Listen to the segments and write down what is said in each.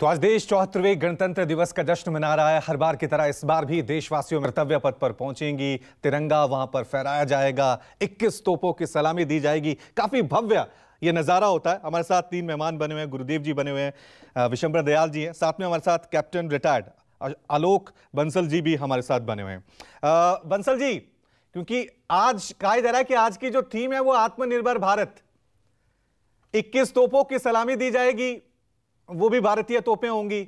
तो आज देश चौहत्तरवें गणतंत्र दिवस का जश्न मना रहा है हर बार की तरह इस बार भी देशवासियों मृतव्य पद पर पहुंचेंगी तिरंगा वहां पर फहराया जाएगा 21 तोपों की सलामी दी जाएगी काफी भव्य ये नज़ारा होता है हमारे साथ तीन मेहमान बने हुए हैं गुरुदेव जी बने हुए हैं विशंबर दयाल जी हैं साथ में हमारे साथ कैप्टन रिटायर्ड आलोक बंसल जी भी हमारे साथ बने हुए हैं बंसल जी क्योंकि आज कहा जा रहा है कि आज की जो थीम है वो आत्मनिर्भर भारत 21 तोपों की सलामी दी जाएगी वो भी भारतीय तोपें होंगी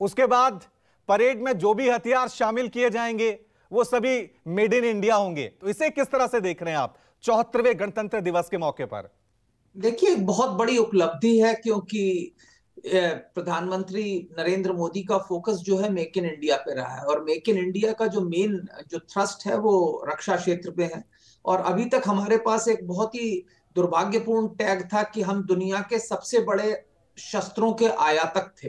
उसके बाद परेड में जो भी हथियार शामिल किए जाएंगे वो सभी मेड इन इंडिया होंगे तो इसे किस तरह से देख रहे हैं आप चौहत्तरवे गणतंत्र दिवस के मौके पर देखिए एक बहुत बड़ी उपलब्धि है क्योंकि प्रधानमंत्री नरेंद्र मोदी का फोकस जो है मेक इन इंडिया पे रहा है और मेक इन इंडिया का जो मेन जो थ्रस्ट है वो रक्षा क्षेत्र पे है और अभी तक हमारे पास एक बहुत ही दुर्भाग्यपूर्ण टैग था कि हम दुनिया के सबसे बड़े शस्त्रों के आयातक थे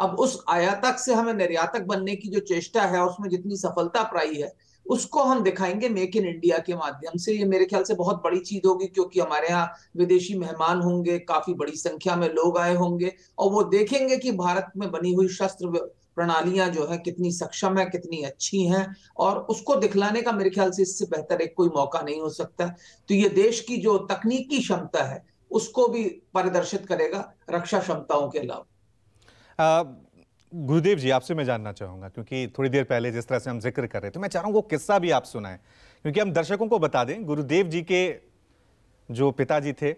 अब उस आयातक से हमें निर्यातक बनने की जो चेष्टा है उसमें जितनी सफलता प्राई है उसको हम दिखाएंगे मेक इन इंडिया के माध्यम से ये मेरे ख्याल से बहुत बड़ी चीज होगी क्योंकि हमारे यहाँ विदेशी मेहमान होंगे काफी बड़ी संख्या में लोग आए होंगे और वो देखेंगे कि भारत में बनी हुई शस्त्र प्रणालियां जो है कितनी सक्षम है कितनी अच्छी हैं और उसको दिखलाने का मेरे ख्याल से इससे बेहतर एक कोई मौका नहीं हो सकता तो ये देश की जो तकनीकी क्षमता है उसको भी परिदर्शित करेगा रक्षा क्षमताओं के अलावा गुरुदेव जी आपसे मैं जानना चाहूंगा क्योंकि थोड़ी देर पहले जिस तरह से हम जिक्र कर रहे थे मैं चाह रहा हूँ वो किस्सा भी आप सुनाएं क्योंकि हम दर्शकों को बता दें गुरुदेव जी के जो पिताजी थे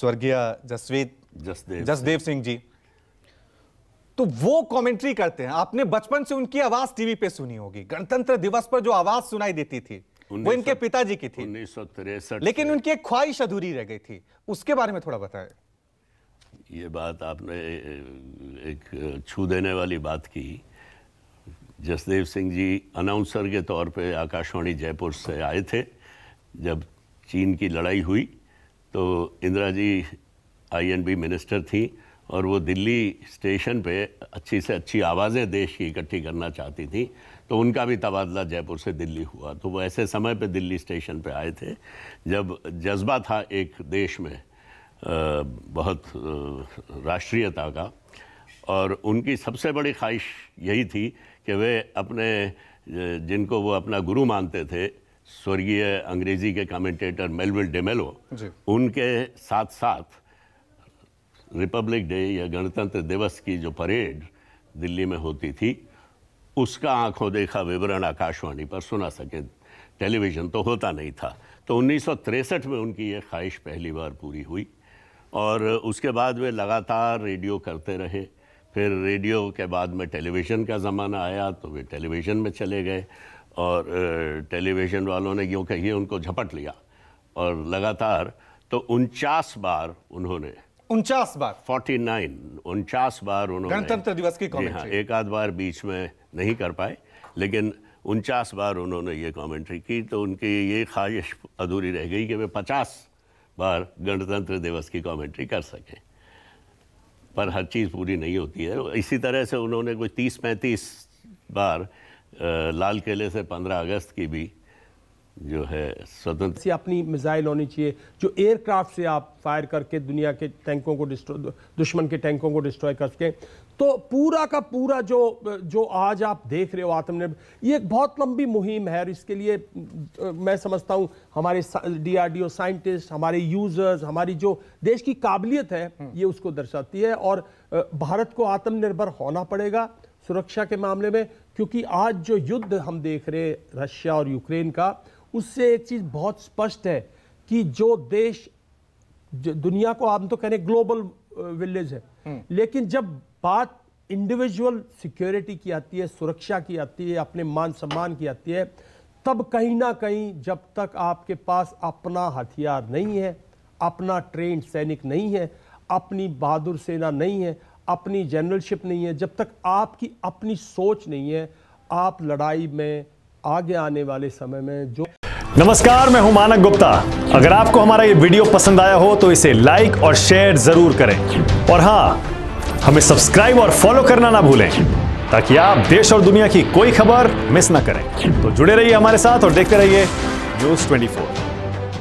स्वर्गीय जसवीत जसदेव जसदेव सिंह जी तो वो कमेंट्री करते हैं आपने बचपन से उनकी आवाज टीवी पे सुनी होगी गणतंत्र दिवस पर जो आवाज सुनाई देती थी वो इनके पिताजी की थी उन्नीस लेकिन उनकी एक ख्वाहिश अधूरी रह गई थी उसके बारे में थोड़ा बताएं ये बात आपने एक छू देने वाली बात की जसदेव सिंह जी अनाउंसर के तौर पे आकाशवाणी जयपुर से आए थे जब चीन की लड़ाई हुई तो इंदिरा जी आईएनबी मिनिस्टर थी और वो दिल्ली स्टेशन पे अच्छी से अच्छी आवाज़ें देश की इकट्ठी करना चाहती थी तो उनका भी तबादला जयपुर से दिल्ली हुआ तो वो ऐसे समय पे दिल्ली स्टेशन पे आए थे जब जज्बा था एक देश में बहुत राष्ट्रीयता का और उनकी सबसे बड़ी ख्वाहिश यही थी कि वे अपने जिनको वो अपना गुरु मानते थे स्वर्गीय अंग्रेज़ी के कमेंटेटर मेलविल डेमेलो उनके साथ साथ रिपब्लिक डे या गणतंत्र दिवस की जो परेड दिल्ली में होती थी उसका आंखों देखा विवरण आकाशवाणी पर सुना सके टेलीविज़न तो होता नहीं था तो उन्नीस में उनकी ये ख्वाहिश पहली बार पूरी हुई और उसके बाद वे लगातार रेडियो करते रहे फिर रेडियो के बाद में टेलीविज़न का ज़माना आया तो वे टेलीविज़न में चले गए और टेलीविज़न वालों ने यूँ कहिए उनको झपट लिया और लगातार तो उनचास बार उन्होंने उनचास बार फोर्टी नाइन उनचास बार उन्होंने गणतंत्र दिवस की कमेंट्री हाँ, एक आध बार बीच में नहीं कर पाए लेकिन उनचास बार उन्होंने ये कमेंट्री की तो उनकी ये ख्वाहिश अधूरी रह गई कि वे पचास बार गणतंत्र दिवस की कमेंट्री कर सकें पर हर चीज़ पूरी नहीं होती है इसी तरह से उन्होंने कोई तीस पैंतीस बार लाल किले से पंद्रह अगस्त की भी जो है सदन से अपनी मिसाइल होनी चाहिए जो एयरक्राफ्ट से आप फायर करके दुनिया के टैंकों को दुश्मन के टैंकों को डिस्ट्रॉय कर सकें तो पूरा का पूरा जो जो आज आप देख रहे हो आत्मनिर्भर ये एक बहुत लंबी मुहिम है और इसके लिए मैं समझता हूँ हमारे डीआरडीओ साइंटिस्ट हमारे यूजर्स हमारी जो देश की काबिलियत है हम्म। ये उसको दर्शाती है और भारत को आत्मनिर्भर होना पड़ेगा सुरक्षा के मामले में क्योंकि आज जो युद्ध हम देख रहे रशिया और यूक्रेन का उससे एक चीज़ बहुत स्पष्ट है कि जो देश जो दुनिया को आप तो कह रहे ग्लोबल विलेज uh, है हम्म। लेकिन जब बात इंडिविजुअल सिक्योरिटी की आती है सुरक्षा की आती है अपने मान सम्मान की आती है तब कहीं ना कहीं जब तक आपके पास अपना हथियार नहीं है अपना ट्रेन सैनिक नहीं है अपनी बहादुर सेना नहीं है अपनी जनरलशिप नहीं है जब तक आपकी अपनी सोच नहीं है आप लड़ाई में आगे आने वाले समय में जो नमस्कार मैं हूं मानक गुप्ता अगर आपको हमारा ये वीडियो पसंद आया हो तो इसे लाइक और शेयर जरूर करें और हाँ हमें सब्सक्राइब और फॉलो करना ना भूलें ताकि आप देश और दुनिया की कोई खबर मिस ना करें तो जुड़े रहिए हमारे साथ और देखते रहिए न्यूज फोर